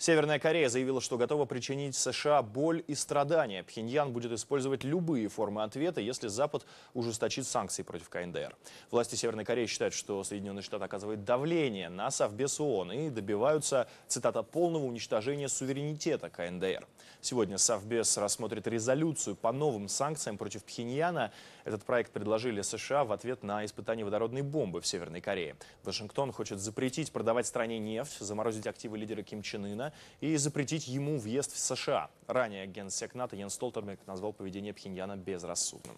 Северная Корея заявила, что готова причинить США боль и страдания. Пхеньян будет использовать любые формы ответа, если Запад ужесточит санкции против КНДР. Власти Северной Кореи считают, что Соединенные Штаты оказывают давление на Совбез ООН и добиваются, цитата, «полного уничтожения суверенитета КНДР». Сегодня Совбез рассмотрит резолюцию по новым санкциям против Пхеньяна. Этот проект предложили США в ответ на испытание водородной бомбы в Северной Корее. Вашингтон хочет запретить продавать стране нефть, заморозить активы лидера Ким Чен Ына и запретить ему въезд в США. Ранее генсек НАТО Йен Столтерберг назвал поведение Пхеньяна безрассудным.